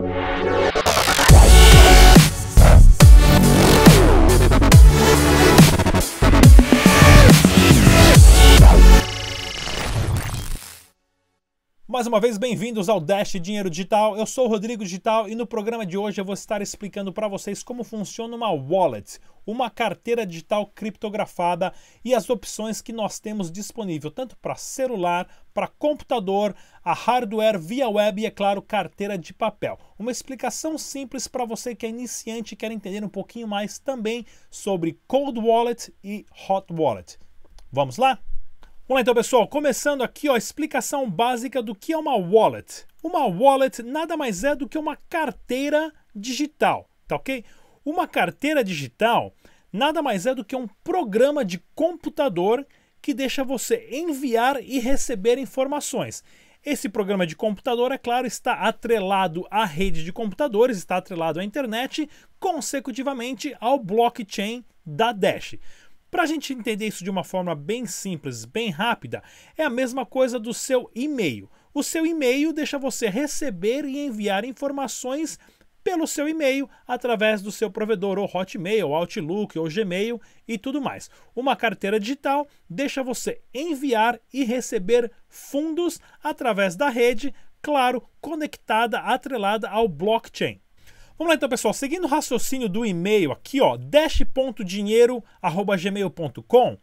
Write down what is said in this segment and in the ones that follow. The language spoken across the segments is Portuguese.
Música mais uma vez, bem-vindos ao Dash Dinheiro Digital. Eu sou o Rodrigo Digital e no programa de hoje eu vou estar explicando para vocês como funciona uma wallet, uma carteira digital criptografada e as opções que nós temos disponível, tanto para celular, para computador, a hardware via web e, é claro, carteira de papel. Uma explicação simples para você que é iniciante e quer entender um pouquinho mais também sobre Cold Wallet e Hot Wallet. Vamos lá? Vamos lá então, pessoal, começando aqui ó, a explicação básica do que é uma wallet. Uma wallet nada mais é do que uma carteira digital, tá ok? Uma carteira digital nada mais é do que um programa de computador que deixa você enviar e receber informações. Esse programa de computador, é claro, está atrelado à rede de computadores, está atrelado à internet, consecutivamente ao blockchain da Dash. Para a gente entender isso de uma forma bem simples, bem rápida, é a mesma coisa do seu e-mail. O seu e-mail deixa você receber e enviar informações pelo seu e-mail através do seu provedor, ou Hotmail, ou Outlook, ou Gmail e tudo mais. Uma carteira digital deixa você enviar e receber fundos através da rede, claro, conectada, atrelada ao blockchain. Vamos lá então, pessoal. Seguindo o raciocínio do e-mail aqui, ó, dash.dinheiro@gmail.com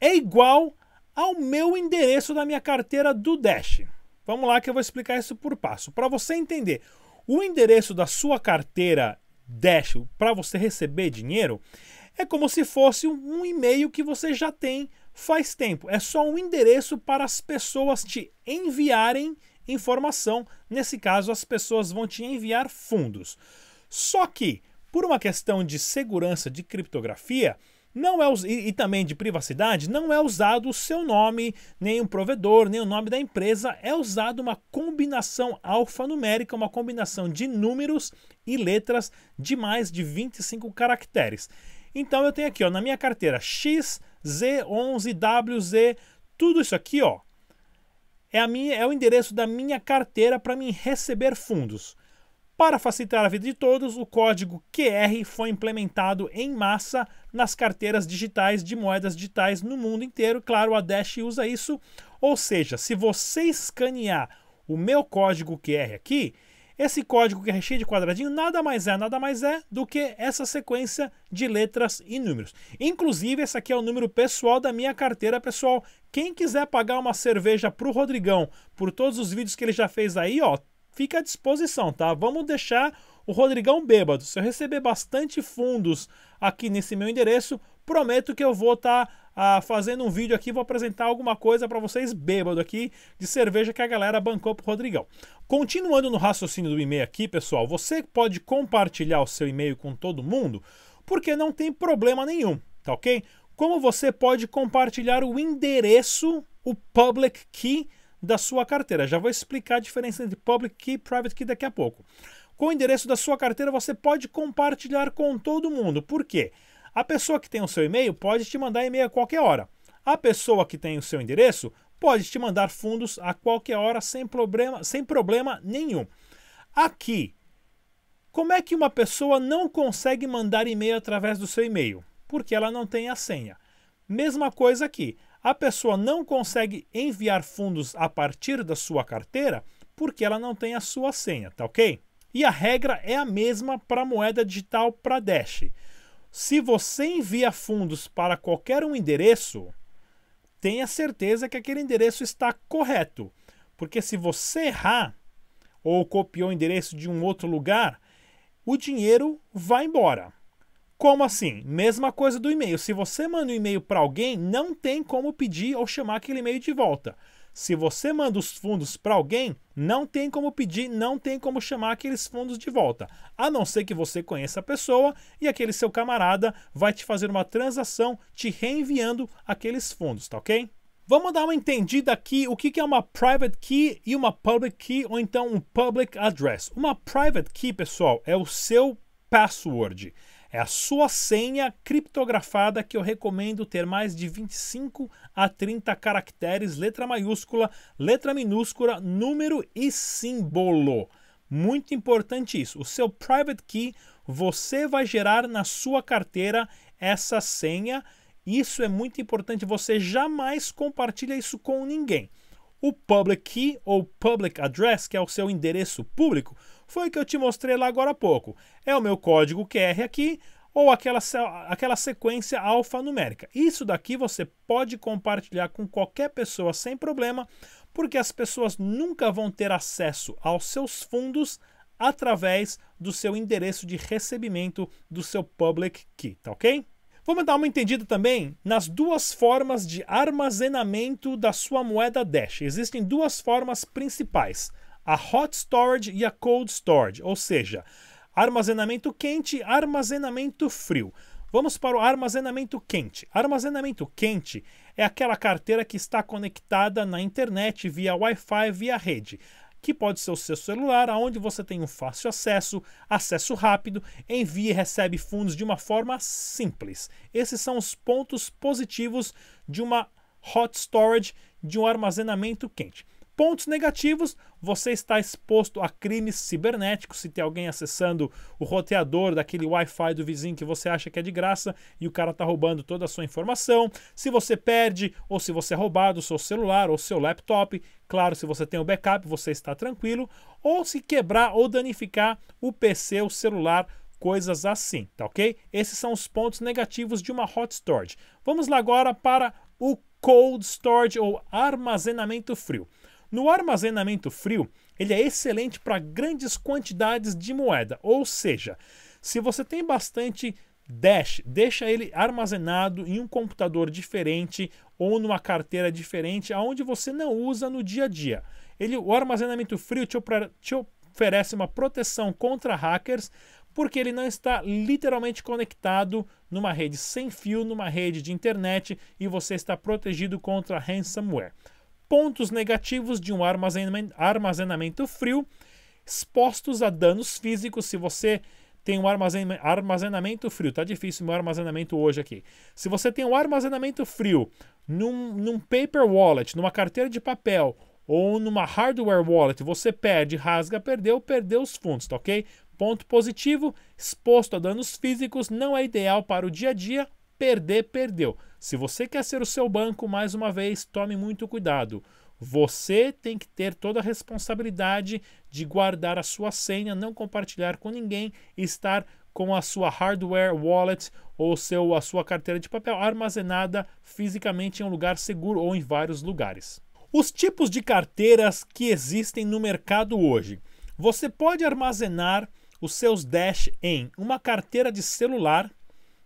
é igual ao meu endereço da minha carteira do Dash. Vamos lá que eu vou explicar isso por passo. Para você entender, o endereço da sua carteira Dash para você receber dinheiro é como se fosse um e-mail que você já tem faz tempo. É só um endereço para as pessoas te enviarem informação. Nesse caso, as pessoas vão te enviar fundos. Só que, por uma questão de segurança de criptografia, não é e, e também de privacidade, não é usado o seu nome, nem o provedor, nem o nome da empresa, é usado uma combinação alfanumérica, uma combinação de números e letras de mais de 25 caracteres. Então eu tenho aqui, ó, na minha carteira XZ11WZ, tudo isso aqui, ó, é, a minha, é o endereço da minha carteira para mim receber fundos. Para facilitar a vida de todos, o código QR foi implementado em massa nas carteiras digitais de moedas digitais no mundo inteiro. Claro, a Dash usa isso. Ou seja, se você escanear o meu código QR aqui, esse código que é recheio de quadradinho nada mais é, nada mais é do que essa sequência de letras e números. Inclusive, esse aqui é o número pessoal da minha carteira pessoal. Quem quiser pagar uma cerveja pro Rodrigão por todos os vídeos que ele já fez aí, ó, fica à disposição, tá? Vamos deixar o Rodrigão bêbado. Se eu receber bastante fundos aqui nesse meu endereço, Prometo que eu vou estar tá, ah, fazendo um vídeo aqui, vou apresentar alguma coisa para vocês bêbado aqui de cerveja que a galera bancou pro Rodrigão. Continuando no raciocínio do e-mail aqui, pessoal, você pode compartilhar o seu e-mail com todo mundo, porque não tem problema nenhum, tá ok? Como você pode compartilhar o endereço, o public key da sua carteira. Já vou explicar a diferença entre public key e private key daqui a pouco. Com o endereço da sua carteira, você pode compartilhar com todo mundo. Por quê? A pessoa que tem o seu e-mail pode te mandar e-mail a qualquer hora. A pessoa que tem o seu endereço pode te mandar fundos a qualquer hora sem problema, sem problema nenhum. Aqui, como é que uma pessoa não consegue mandar e-mail através do seu e-mail? Porque ela não tem a senha. Mesma coisa aqui. A pessoa não consegue enviar fundos a partir da sua carteira porque ela não tem a sua senha, tá ok? E a regra é a mesma para moeda digital para Dash. Se você envia fundos para qualquer um endereço, tenha certeza que aquele endereço está correto. Porque se você errar ou copiou o endereço de um outro lugar, o dinheiro vai embora. Como assim? Mesma coisa do e-mail. Se você manda um e-mail para alguém, não tem como pedir ou chamar aquele e-mail de volta. Se você manda os fundos para alguém, não tem como pedir, não tem como chamar aqueles fundos de volta, a não ser que você conheça a pessoa e aquele seu camarada vai te fazer uma transação te reenviando aqueles fundos, tá ok? Vamos dar uma entendida aqui o que é uma private key e uma public key ou então um public address. Uma private key, pessoal, é o seu password é a sua senha criptografada que eu recomendo ter mais de 25 a 30 caracteres, letra maiúscula, letra minúscula, número e símbolo. Muito importante isso. O seu private key você vai gerar na sua carteira essa senha. Isso é muito importante. Você jamais compartilha isso com ninguém. O public key ou public address, que é o seu endereço público, foi o que eu te mostrei lá agora há pouco. É o meu código QR aqui ou aquela, aquela sequência alfanumérica. Isso daqui você pode compartilhar com qualquer pessoa sem problema, porque as pessoas nunca vão ter acesso aos seus fundos através do seu endereço de recebimento do seu public key, tá ok? Vamos dar uma entendida também nas duas formas de armazenamento da sua moeda Dash. Existem duas formas principais: a hot storage e a cold storage, ou seja, armazenamento quente e armazenamento frio. Vamos para o armazenamento quente. Armazenamento quente é aquela carteira que está conectada na internet via Wi-Fi, via rede que pode ser o seu celular, aonde você tem um fácil acesso, acesso rápido, envia e recebe fundos de uma forma simples. Esses são os pontos positivos de uma hot storage, de um armazenamento quente. Pontos negativos: você está exposto a crimes cibernéticos. Se tem alguém acessando o roteador daquele Wi-Fi do vizinho que você acha que é de graça e o cara está roubando toda a sua informação. Se você perde ou se você é roubado o seu celular ou seu laptop, claro, se você tem o backup, você está tranquilo. Ou se quebrar ou danificar o PC, o celular, coisas assim, tá ok? Esses são os pontos negativos de uma hot storage. Vamos lá agora para o cold storage ou armazenamento frio. No armazenamento frio, ele é excelente para grandes quantidades de moeda, ou seja, se você tem bastante Dash, deixa ele armazenado em um computador diferente ou numa carteira diferente, aonde você não usa no dia a dia. Ele, o armazenamento frio te, te oferece uma proteção contra hackers, porque ele não está literalmente conectado numa rede sem fio, numa rede de internet, e você está protegido contra ransomware pontos negativos de um armazenamento frio expostos a danos físicos se você tem um armazenamento frio. Tá difícil meu armazenamento hoje aqui. Se você tem um armazenamento frio num, num paper wallet, numa carteira de papel ou numa hardware wallet, você perde, rasga, perdeu, perdeu os fundos, tá ok? Ponto positivo: exposto a danos físicos não é ideal para o dia a dia, perder, perdeu. Se você quer ser o seu banco, mais uma vez, tome muito cuidado. Você tem que ter toda a responsabilidade de guardar a sua senha, não compartilhar com ninguém, estar com a sua hardware wallet ou seu, a sua carteira de papel armazenada fisicamente em um lugar seguro ou em vários lugares. Os tipos de carteiras que existem no mercado hoje. Você pode armazenar os seus Dash em uma carteira de celular,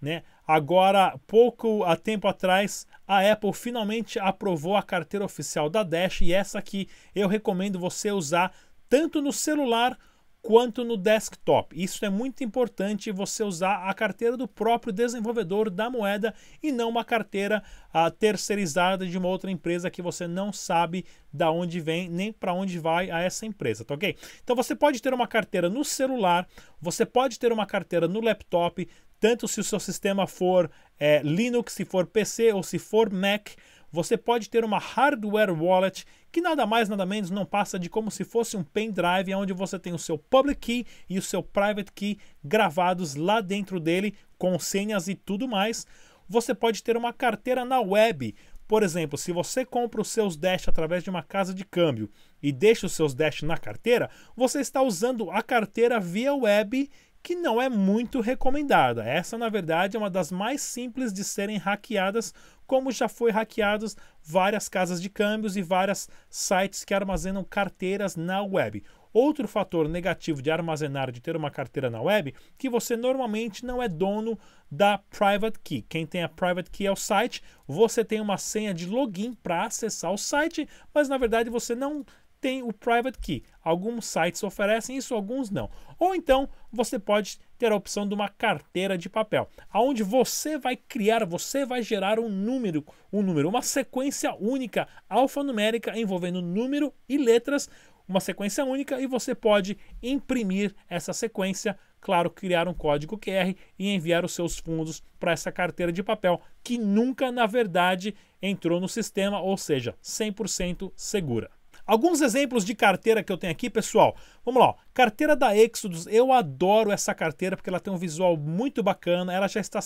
né? Agora, pouco a tempo atrás, a Apple finalmente aprovou a carteira oficial da Dash e essa aqui eu recomendo você usar tanto no celular quanto no desktop. Isso é muito importante você usar a carteira do próprio desenvolvedor da moeda e não uma carteira uh, terceirizada de uma outra empresa que você não sabe da onde vem nem para onde vai a essa empresa, tá ok? Então você pode ter uma carteira no celular, você pode ter uma carteira no laptop, tanto se o seu sistema for é, Linux, se for PC ou se for Mac, você pode ter uma hardware wallet que nada mais nada menos não passa de como se fosse um pendrive é onde você tem o seu public key e o seu private key gravados lá dentro dele com senhas e tudo mais. Você pode ter uma carteira na web. Por exemplo, se você compra os seus Dash através de uma casa de câmbio e deixa os seus Dash na carteira, você está usando a carteira via web que não é muito recomendada. Essa, na verdade, é uma das mais simples de serem hackeadas, como já foi hackeados várias casas de câmbios e vários sites que armazenam carteiras na web. Outro fator negativo de armazenar, de ter uma carteira na web, que você normalmente não é dono da private key. Quem tem a private key é o site, você tem uma senha de login para acessar o site, mas na verdade você não tem o private key. Alguns sites oferecem isso, alguns não. Ou então você pode ter a opção de uma carteira de papel, aonde você vai criar, você vai gerar um número, um número, uma sequência única alfanumérica envolvendo número e letras, uma sequência única e você pode imprimir essa sequência, claro, criar um código QR e enviar os seus fundos para essa carteira de papel que nunca na verdade entrou no sistema, ou seja, 100% segura. Alguns exemplos de carteira que eu tenho aqui, pessoal. Vamos lá, carteira da Exodus. Eu adoro essa carteira porque ela tem um visual muito bacana. Ela já está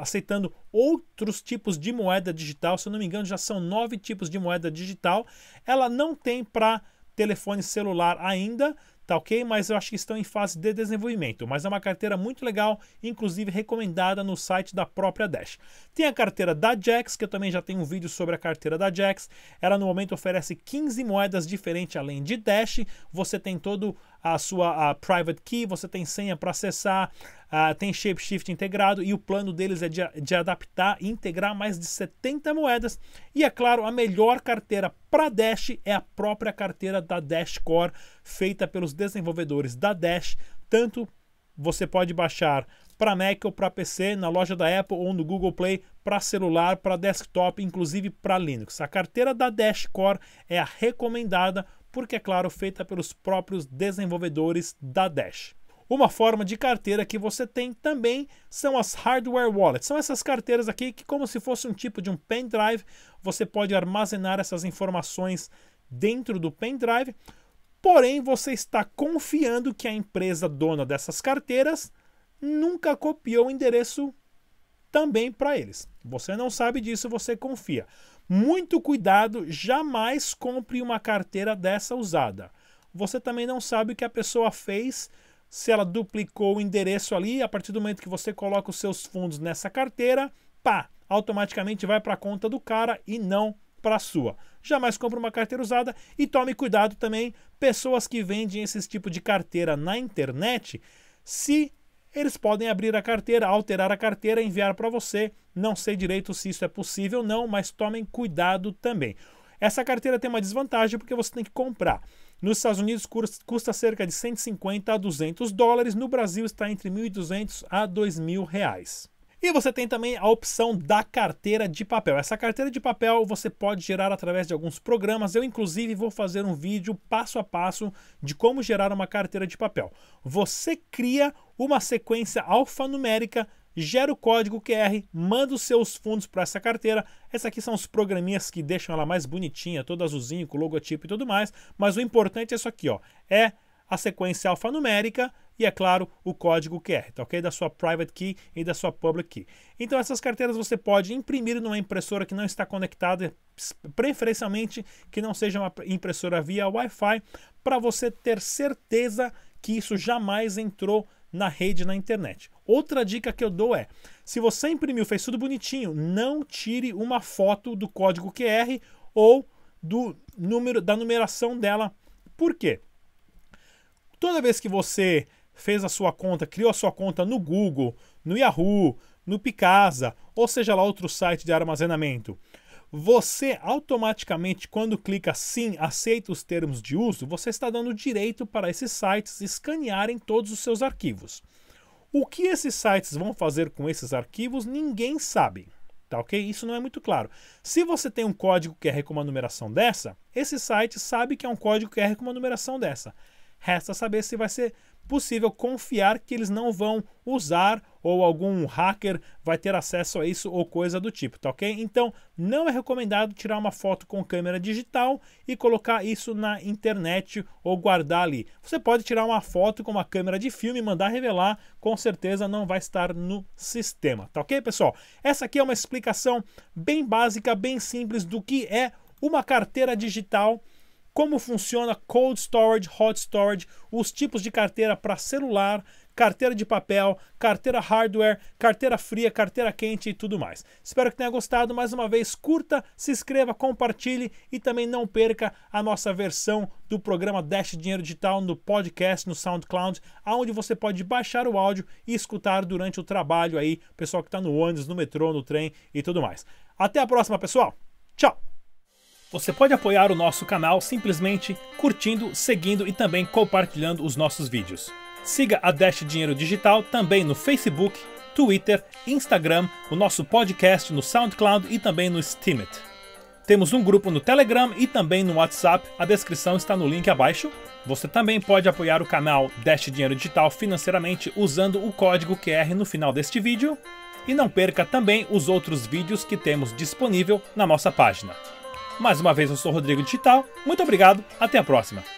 aceitando outros tipos de moeda digital. Se eu não me engano, já são nove tipos de moeda digital. Ela não tem para telefone celular ainda tá ok? Mas eu acho que estão em fase de desenvolvimento. Mas é uma carteira muito legal, inclusive recomendada no site da própria Dash. Tem a carteira da Jax, que eu também já tenho um vídeo sobre a carteira da Jax. Ela no momento oferece 15 moedas diferentes além de Dash. Você tem todo a sua a private key, você tem senha para acessar, uh, tem shapeshift integrado e o plano deles é de, de adaptar e integrar mais de 70 moedas. E é claro, a melhor carteira para Dash é a própria carteira da Dash Core, feita pelos desenvolvedores da Dash, tanto você pode baixar para Mac ou para PC, na loja da Apple ou no Google Play, para celular, para desktop, inclusive para Linux. A carteira da Dash Core é a recomendada porque é claro, feita pelos próprios desenvolvedores da Dash. Uma forma de carteira que você tem também são as hardware wallets. São essas carteiras aqui que, como se fosse um tipo de um pendrive, você pode armazenar essas informações dentro do pendrive. Porém, você está confiando que a empresa dona dessas carteiras nunca copiou o endereço também para eles. Você não sabe disso, você confia. Muito cuidado, jamais compre uma carteira dessa usada. Você também não sabe o que a pessoa fez, se ela duplicou o endereço ali, a partir do momento que você coloca os seus fundos nessa carteira, pá, automaticamente vai para a conta do cara e não para a sua. Jamais compre uma carteira usada e tome cuidado também, pessoas que vendem esse tipo de carteira na internet, se eles podem abrir a carteira, alterar a carteira, enviar para você. Não sei direito se isso é possível ou não, mas tomem cuidado também. Essa carteira tem uma desvantagem porque você tem que comprar. Nos Estados Unidos custa cerca de 150 a 200 dólares, no Brasil está entre 1.200 a 2.000 reais. E você tem também a opção da carteira de papel. Essa carteira de papel você pode gerar através de alguns programas. Eu, inclusive, vou fazer um vídeo passo a passo de como gerar uma carteira de papel. Você cria uma sequência alfanumérica gera o código QR, manda os seus fundos para essa carteira. Essa aqui são os programinhas que deixam ela mais bonitinha, toda azulzinho, com logotipo e tudo mais. Mas o importante é isso aqui, ó. É a sequência alfanumérica e, é claro, o código QR, tá ok? Da sua private key e da sua public key. Então, essas carteiras você pode imprimir numa impressora que não está conectada, preferencialmente que não seja uma impressora via Wi-Fi, para você ter certeza que isso jamais entrou na rede na internet. Outra dica que eu dou é: se você imprimiu, fez tudo bonitinho, não tire uma foto do código QR ou do número da numeração dela. Por quê? Toda vez que você fez a sua conta, criou a sua conta no Google, no Yahoo, no Picasa, ou seja lá outro site de armazenamento, você automaticamente, quando clica sim, aceita os termos de uso, você está dando direito para esses sites escanearem todos os seus arquivos. O que esses sites vão fazer com esses arquivos, ninguém sabe. Tá ok? Isso não é muito claro. Se você tem um código QR é com uma numeração dessa, esse site sabe que é um código QR é com uma numeração dessa. Resta saber se vai ser possível confiar que eles não vão usar ou algum hacker vai ter acesso a isso ou coisa do tipo, tá ok? Então, não é recomendado tirar uma foto com câmera digital e colocar isso na internet ou guardar ali. Você pode tirar uma foto com uma câmera de filme e mandar revelar, com certeza não vai estar no sistema, tá ok, pessoal? Essa aqui é uma explicação bem básica, bem simples do que é uma carteira digital como funciona cold storage, hot storage, os tipos de carteira para celular, carteira de papel, carteira hardware, carteira fria, carteira quente e tudo mais. Espero que tenha gostado. Mais uma vez, curta, se inscreva, compartilhe e também não perca a nossa versão do programa Dash Dinheiro Digital no podcast, no SoundCloud, aonde você pode baixar o áudio e escutar durante o trabalho aí, pessoal que está no ônibus, no metrô, no trem e tudo mais. Até a próxima, pessoal. Tchau! Você pode apoiar o nosso canal simplesmente curtindo, seguindo e também compartilhando os nossos vídeos. Siga a Dash Dinheiro Digital também no Facebook, Twitter, Instagram, o nosso podcast no SoundCloud e também no Steemit. Temos um grupo no Telegram e também no WhatsApp, a descrição está no link abaixo. Você também pode apoiar o canal Dash Dinheiro Digital financeiramente usando o código QR no final deste vídeo. E não perca também os outros vídeos que temos disponível na nossa página. Mais uma vez, eu sou o Rodrigo Digital. Muito obrigado, até a próxima.